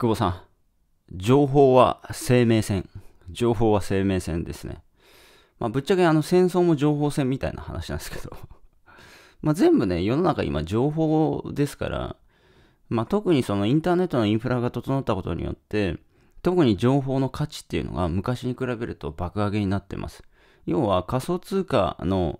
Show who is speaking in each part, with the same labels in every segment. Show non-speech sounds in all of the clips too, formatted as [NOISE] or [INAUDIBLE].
Speaker 1: 久保さん、情報は生命線。情報は生命線ですね。まあ、ぶっちゃけあの戦争も情報戦みたいな話なんですけど [LAUGHS] ま全部ね、世の中今情報ですから、まあ、特にそのインターネットのインフラが整ったことによって、特に情報の価値っていうのが昔に比べると爆上げになってます。要は仮想通貨の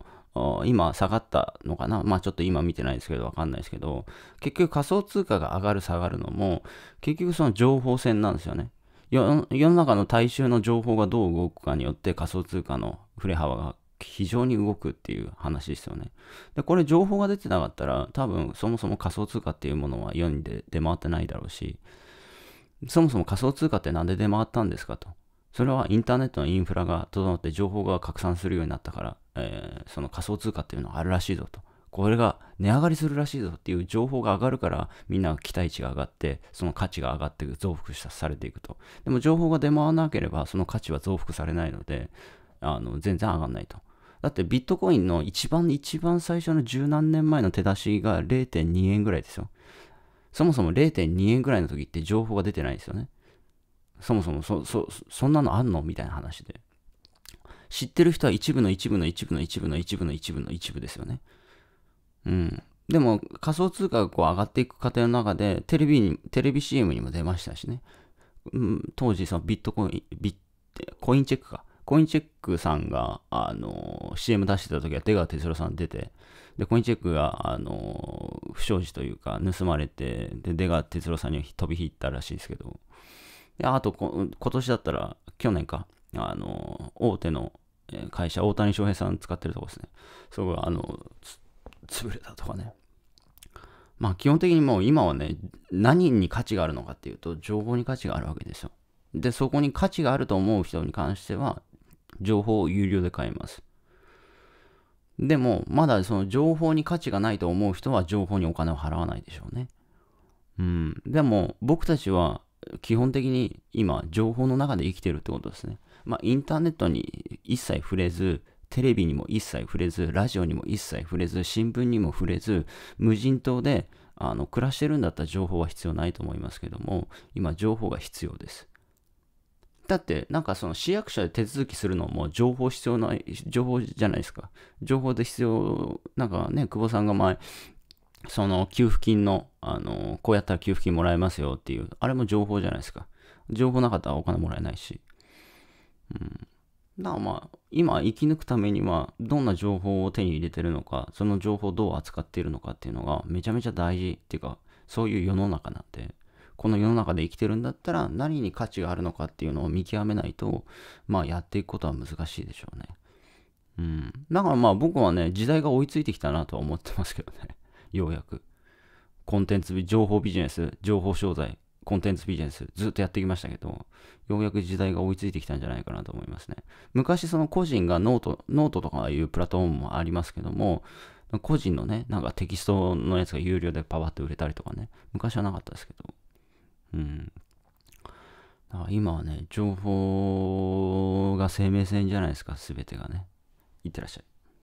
Speaker 1: 今下がったのかなまあちょっと今見てないですけど、わかんないですけど、結局仮想通貨が上がる下がるのも、結局その情報戦なんですよね。世の中の大衆の情報がどう動くかによって仮想通貨の振れ幅が非常に動くっていう話ですよね。で、これ情報が出てなかったら、多分そもそも仮想通貨っていうものは世に出回ってないだろうし、そもそも仮想通貨って何で出回ったんですかと。それはインターネットのインフラが整って情報が拡散するようになったからえー、その仮想通貨っていうのがあるらしいぞと。これが値上がりするらしいぞっていう情報が上がるからみんな期待値が上がってその価値が上がって増幅されていくとでも情報が出回らなければその価値は増幅されないのであの全然上がんないとだってビットコインの一番一番最初の十何年前の手出しが0.2円ぐらいですよそもそも0.2円ぐらいの時って情報が出てないですよねそもそもそそそんなのあんのみたいな話で知ってる人は一部の一部の一部の一部の一部の一部の一部ですよね。うん。でも仮想通貨がこう上がっていく過程の中でテレビに、テレビ CM にも出ましたしね。うん、当時そのビットコイン、ビッコインチェックか。コインチェックさんが、あの CM 出してた時は出川哲郎さん出て、で、コインチェックが、あの不祥事というか、盗まれて、で、出川哲郎さんに飛び火いったらしいですけど、で、あと今年だったら、去年か、あの、大手の会社、大谷翔平さん使ってるとこですね。そこが、あの、潰れたとかね。まあ基本的にもう今はね、何に価値があるのかっていうと、情報に価値があるわけですよ。で、そこに価値があると思う人に関しては、情報を有料で買えます。でも、まだその情報に価値がないと思う人は情報にお金を払わないでしょうね。うん。でも、僕たちは基本的に今、情報の中で生きてるってことですね。まあ、インターネットに一切触れず、テレビにも一切触れず、ラジオにも一切触れず、新聞にも触れず、無人島であの暮らしてるんだったら情報は必要ないと思いますけども、今、情報が必要です。だって、なんかその市役所で手続きするのも情報必要ない、情報じゃないですか。情報で必要、なんかね、久保さんが前、その給付金の、あの、こうやったら給付金もらえますよっていう、あれも情報じゃないですか。情報なかったらお金もらえないし。うん、だからまあ今生き抜くためにはどんな情報を手に入れてるのかその情報をどう扱っているのかっていうのがめちゃめちゃ大事っていうかそういう世の中なんでこの世の中で生きてるんだったら何に価値があるのかっていうのを見極めないとまあやっていくことは難しいでしょうねうんだからまあ僕はね時代が追いついてきたなとは思ってますけどねようやくコンテンツ情報ビジネス情報商材コンテンツビジネスずっとやってきましたけど、ようやく時代が追いついてきたんじゃないかなと思いますね。昔その個人がノート、ノートとかいうプラットフォームもありますけども、個人のね、なんかテキストのやつが有料でパワッと売れたりとかね、昔はなかったですけど、うん。だから今はね、情報が生命線じゃないですか、すべてがね。いってらっしゃい。